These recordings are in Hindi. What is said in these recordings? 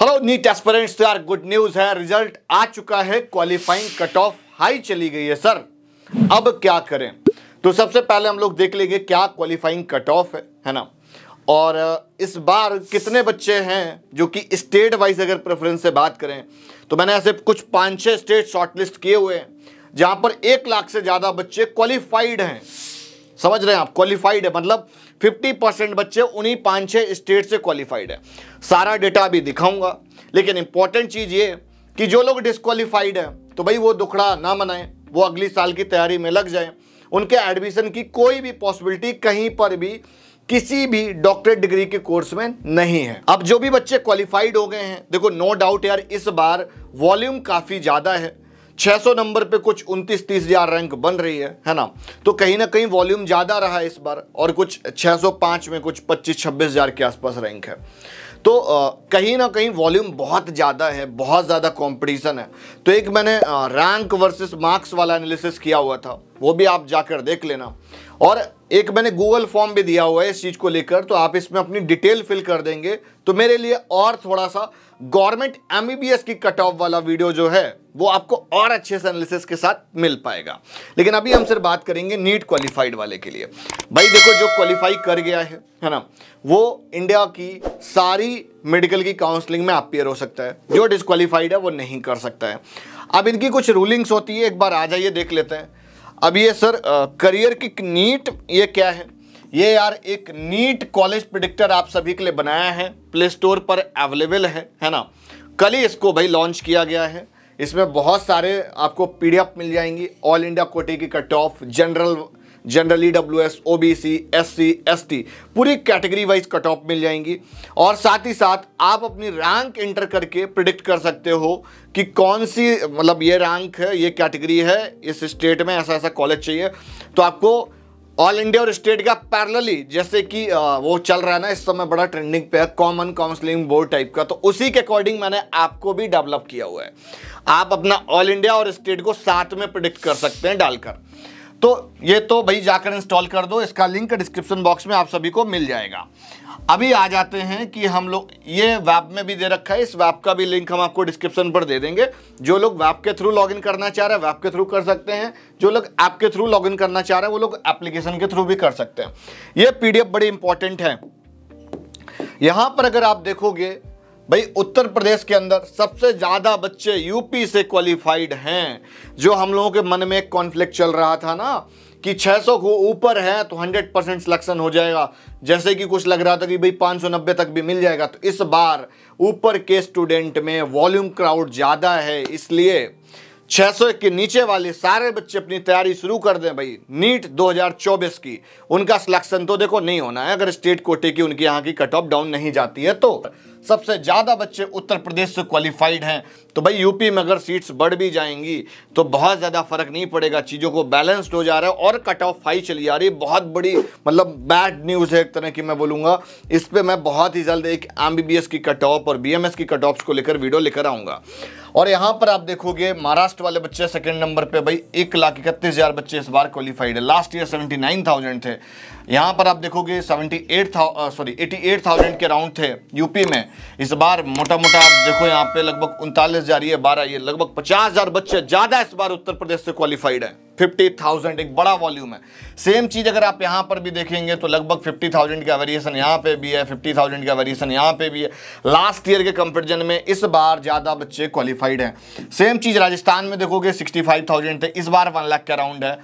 हेलो नीट एस्पिरेंट्स तो यार गुड न्यूज है रिजल्ट आ चुका है क्वालिफाइंग कट ऑफ हाई चली गई है सर अब क्या करें तो सबसे पहले हम लोग देख लेंगे क्या क्वालिफाइंग कट ऑफ है है ना और इस बार कितने बच्चे हैं जो कि स्टेट वाइज अगर प्रेफरेंस से बात करें तो मैंने ऐसे कुछ पांच छह स्टेट शॉर्टलिस्ट किए हुए हैं जहाँ पर एक लाख से ज़्यादा बच्चे क्वालिफाइड हैं समझ रहे हैं आप क्वालिफाइड है मतलब 50 परसेंट बच्चे उन्हीं पाँच छः स्टेट से क्वालिफाइड है सारा डेटा भी दिखाऊंगा लेकिन इंपॉर्टेंट चीज़ ये कि जो लोग डिसक्वालीफाइड है तो भाई वो दुखड़ा ना मनाएं वो अगली साल की तैयारी में लग जाए उनके एडमिशन की कोई भी पॉसिबिलिटी कहीं पर भी किसी भी डॉक्टरेट डिग्री के कोर्स में नहीं है अब जो भी बच्चे क्वालिफाइड हो गए हैं देखो नो डाउट यार इस बार वॉल्यूम काफ़ी ज़्यादा है 600 नंबर पे कुछ उनतीस तीस हजार रैंक बन रही है है ना तो कहीं ना कहीं वॉल्यूम ज़्यादा रहा है इस बार और कुछ 605 में कुछ 25 छब्बीस हज़ार के आसपास रैंक है तो आ, कहीं ना कहीं वॉल्यूम बहुत ज़्यादा है बहुत ज़्यादा कंपटीशन है तो एक मैंने आ, रैंक वर्सेस मार्क्स वाला एनालिसिस किया हुआ था वो भी आप जाकर देख लेना और एक मैंने गूगल फॉर्म भी दिया हुआ है इस चीज़ को लेकर तो आप इसमें अपनी डिटेल फिल कर देंगे तो मेरे लिए और थोड़ा सा गवर्नमेंट एम की कट ऑफ वाला वीडियो जो है वो आपको और अच्छे से एनालिसिस के साथ मिल पाएगा लेकिन अभी हम सिर्फ बात करेंगे नीट क्वालिफाइड वाले के लिए भाई देखो जो क्वालिफाई कर गया है है ना वो इंडिया की सारी मेडिकल की काउंसलिंग में अपियर हो सकता है जो डिसक्वालीफाइड है वो नहीं कर सकता है अब इनकी कुछ रूलिंग्स होती है एक बार आ जाइए देख लेते हैं अब ये सर करियर की नीट ये क्या है ये यार एक नीट कॉलेज प्रिडिक्टर आप सभी के लिए बनाया है प्ले स्टोर पर अवेलेबल है है ना कल ही इसको भाई लॉन्च किया गया है इसमें बहुत सारे आपको पीडीएफ मिल जाएंगी ऑल इंडिया कोटे की cut off general general E W S O B C S C S T पूरी कैटेगरी वाइज कट ऑफ मिल जाएंगी और साथ ही साथ आप अपनी रैंक एंटर करके प्रिडिक्ट कर सकते हो कि कौन सी मतलब ये रैंक है ये कैटेगरी है इस स्टेट में ऐसा ऐसा कॉलेज चाहिए तो आपको ऑल इंडिया और स्टेट का पैरेलली जैसे कि वो चल रहा है ना इस समय बड़ा ट्रेंडिंग पे है कॉमन काउंसलिंग बोर्ड टाइप का तो उसी के अकॉर्डिंग मैंने आपको भी डेवलप किया हुआ है आप अपना ऑल इंडिया और स्टेट को साथ में प्रिडिक्ट कर सकते हैं डालकर तो ये तो भाई जाकर इंस्टॉल कर दो इसका लिंक डिस्क्रिप्शन बॉक्स में आप सभी को मिल जाएगा अभी आ जाते हैं कि हम लोग ये वैप में भी दे रखा है इस वैप का भी लिंक हम आपको डिस्क्रिप्शन पर दे देंगे जो लोग वैप के थ्रू लॉगिन करना चाह रहे हैं वैप के थ्रू कर सकते हैं जो लोग ऐप के थ्रू लॉगिन करना चाह रहे हैं वो लोग एप्लीकेशन के थ्रू भी कर सकते हैं ये पीडीएफ बड़ी इंपॉर्टेंट है यहां पर अगर आप देखोगे भाई उत्तर प्रदेश के अंदर सबसे ज़्यादा बच्चे यूपी से क्वालिफाइड हैं जो हम लोगों के मन में एक कॉन्फ्लिक्ट चल रहा था ना कि 600 को ऊपर है तो 100 परसेंट सिलेक्शन हो जाएगा जैसे कि कुछ लग रहा था कि भाई 590 तक भी मिल जाएगा तो इस बार ऊपर के स्टूडेंट में वॉल्यूम क्राउड ज़्यादा है इसलिए 600 के नीचे वाले सारे बच्चे अपनी तैयारी शुरू कर दें भाई नीट 2024 की उनका सिलेक्शन तो देखो नहीं होना है अगर स्टेट कोटे की उनके यहाँ की कट ऑफ डाउन नहीं जाती है तो सबसे ज़्यादा बच्चे उत्तर प्रदेश से क्वालिफाइड हैं तो भाई यूपी में अगर सीट्स बढ़ भी जाएंगी तो बहुत ज़्यादा फर्क नहीं पड़ेगा चीज़ों को बैलेंस्ड हो जा रहा है और कट ऑफ हाई चली जा रही है बहुत बड़ी मतलब बैड न्यूज़ है एक तरह की मैं बोलूँगा इस पर मैं बहुत ही जल्द एक एम की कट ऑफ और बी की कट ऑफ्स को लेकर वीडियो लेकर आऊँगा और यहाँ पर आप देखोगे महाराष्ट्र वाले बच्चे सेकंड नंबर पे भाई एक लाख इकतीस हज़ार बच्चे इस बार क्वालिफाइड है last year seventy nine thousand थे यहाँ पर आप देखोगे सेवेंटी एट था सॉरी एटी एट थाउजेंड के राउंड थे यूपी में इस बार मोटा मोटा आप देखो यहाँ पे लगभग उनतालीस हजार ये बारह ये लगभग पचास हजार बच्चे ज़्यादा इस बार उत्तर प्रदेश से क्वालिफाइड हैं फिफ्टी थाउजेंड एक बड़ा वॉल्यूम है सेम चीज़ अगर आप यहाँ पर भी देखेंगे तो लगभग फिफ्टी थाउजेंड का वेरिएशन यहाँ पे भी है फिफ्टी थाउजेंड का वेरिएशन यहाँ पे भी है लास्ट ईयर के कंपेरिजन में इस बार ज़्यादा बच्चे क्वालिफाइड हैं सेम चीज़ राजस्थान में देखोगे सिक्सटी फाइव थाउजेंड थे इस बार वन लाख के अराउंड है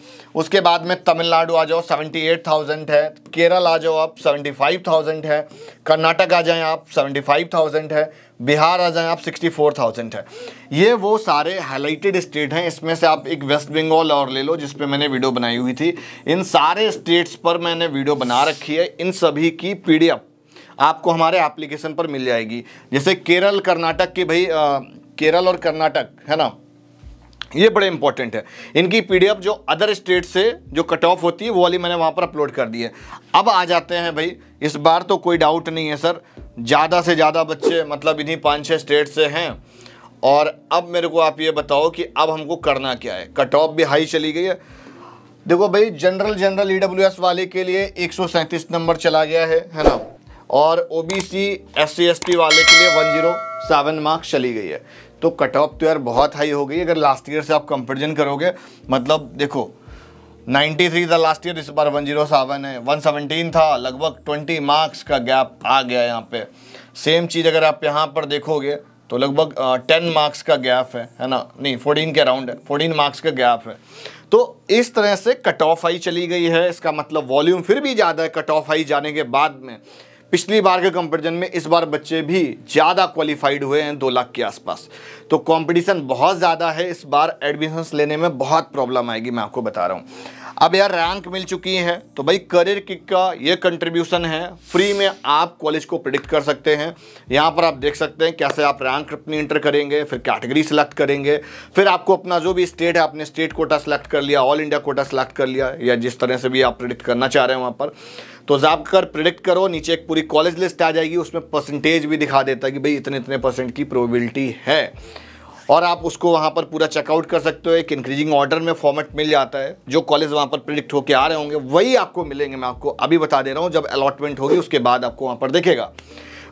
उसके बाद में तमिलनाडु आ जाओ सेवेंटी एट थाउजेंड है केरल आ जाओ आप सेवेंटी फाइव थाउजेंड है कर्नाटक आ जाएँ आप सेवेंटी फाइव थाउजेंड है बिहार आ जाए आप सिक्सटी फोर थाउजेंड है ये वो सारे हाईलाइटेड स्टेट हैं इसमें से आप एक वेस्ट बंगाल और ले लो जिस पे मैंने वीडियो बनाई हुई थी इन सारे स्टेट्स पर मैंने वीडियो बना रखी है इन सभी की पीडीएफ आपको हमारे एप्लीकेशन पर मिल जाएगी जैसे केरल कर्नाटक के भाई आ, केरल और कर्नाटक है ना ये बड़े इंपॉर्टेंट है इनकी पीडीएफ जो अदर स्टेट से जो कट ऑफ होती है वो वाली मैंने वहाँ पर अपलोड कर दी है अब आ जाते हैं भाई इस बार तो कोई डाउट नहीं है सर ज़्यादा से ज़्यादा बच्चे मतलब इन्हीं पाँच छः स्टेट से हैं और अब मेरे को आप ये बताओ कि अब हमको करना क्या है कट ऑफ भी हाई चली गई है देखो भाई जनरल जनरल ई वाले के लिए एक नंबर चला गया है है ना और O B C S C S T वाले के लिए वन जीरो सेवन मार्क्स चली गई है तो कट ऑफ तो यार बहुत हाई हो गई अगर लास्ट ईयर से आप कंपेरिजन करोगे मतलब देखो 93 था लास्ट ईयर इस बार वन जीरो सेवन है वन सेवनटीन था लगभग 20 मार्क्स का गैप आ गया यहाँ पे सेम चीज़ अगर आप यहाँ पर देखोगे तो लगभग टेन मार्क्स का गैप है है ना नहीं फोर्टीन के अराउंड है फोर्टीन मार्क्स का गैप है तो इस तरह से कट ऑफ आई चली गई है इसका मतलब वॉल्यूम फिर भी ज़्यादा है कट ऑफ आई जाने के बाद में पिछली बार के कंपेरिजन में इस बार बच्चे भी ज़्यादा क्वालिफाइड हुए हैं दो लाख के आसपास तो कंपटीशन बहुत ज़्यादा है इस बार एडमिशन्स लेने में बहुत प्रॉब्लम आएगी मैं आपको बता रहा हूँ अब यार रैंक मिल चुकी है तो भाई करियर किक का ये कंट्रीब्यूशन है फ्री में आप कॉलेज को प्रिडिक्ट कर सकते हैं यहाँ पर आप देख सकते हैं कैसे आप रैंक अपनी इंटर करेंगे फिर कैटेगरी सेलेक्ट करेंगे फिर आपको अपना जो भी स्टेट है आपने स्टेट कोटा सेलेक्ट कर लिया ऑल इंडिया कोटा सेलेक्ट कर लिया या जिस तरह से भी आप प्रिडिक्ट करना चाह रहे हैं वहाँ पर तो जाकर कर प्रिडिक्ट करो नीचे एक पूरी कॉलेज लिस्ट आ जाएगी उसमें परसेंटेज भी दिखा देता है कि भाई इतने इतने परसेंट की प्रोबेबिलिटी है और आप उसको वहाँ पर पूरा चेकआउट कर सकते हो एक इंक्रीजिंग ऑर्डर में फॉर्मेट मिल जाता है जो कॉलेज वहाँ पर प्रिडिक्ट होकर आ रहे होंगे वही आपको मिलेंगे मैं आपको अभी बता दे रहा हूँ जब अलॉटमेंट होगी उसके बाद आपको वहाँ पर देखेगा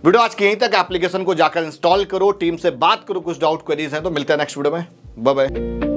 वीडियो आज के यहीं तक एप्लीकेशन को जाकर इंस्टॉल करो टीम से बात करो कुछ डाउट क्वेरीज हैं तो मिलता है नेक्स्ट वीडियो में बाय बाय